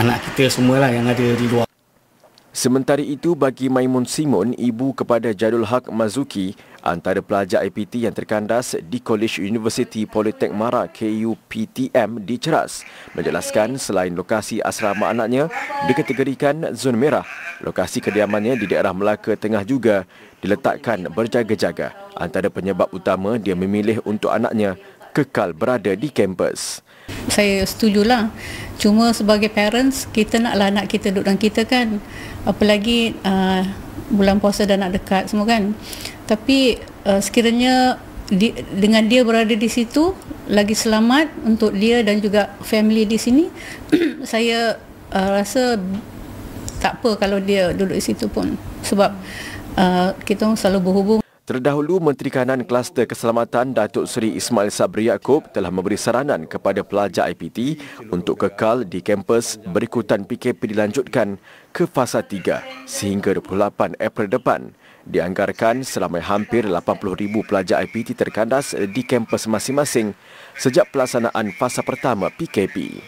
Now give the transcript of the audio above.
anak kita semua lah yang ada di luar. Sementara itu, bagi Maimun Simon, ibu kepada Jadul Haq Mazuki, antara pelajar IPT yang terkandas di College University Politek Mara KUPTM di Ceras, menjelaskan selain lokasi asrama anaknya dikategorikan zon merah, lokasi kediamannya di daerah Melaka Tengah juga diletakkan berjaga-jaga antara penyebab utama dia memilih untuk anaknya kekal berada di kampus. Saya setuju lah. Cuma sebagai parents, kita naklah anak kita duduk dengan kita kan. Apalagi uh, bulan puasa dan nak dekat semua kan. Tapi uh, sekiranya di, dengan dia berada di situ, lagi selamat untuk dia dan juga family di sini, saya uh, rasa tak apa kalau dia duduk di situ pun. Sebab uh, kita selalu berhubung. Terdahulu Menteri Kanan Kluster Keselamatan Datuk Seri Ismail Sabri Yaakob telah memberi saranan kepada pelajar IPT untuk kekal di kampus berikutan PKP dilanjutkan ke fasa 3 sehingga 28 April depan. Dianggarkan selama hampir 80,000 pelajar IPT terkandas di kampus masing-masing sejak pelaksanaan fasa pertama PKP.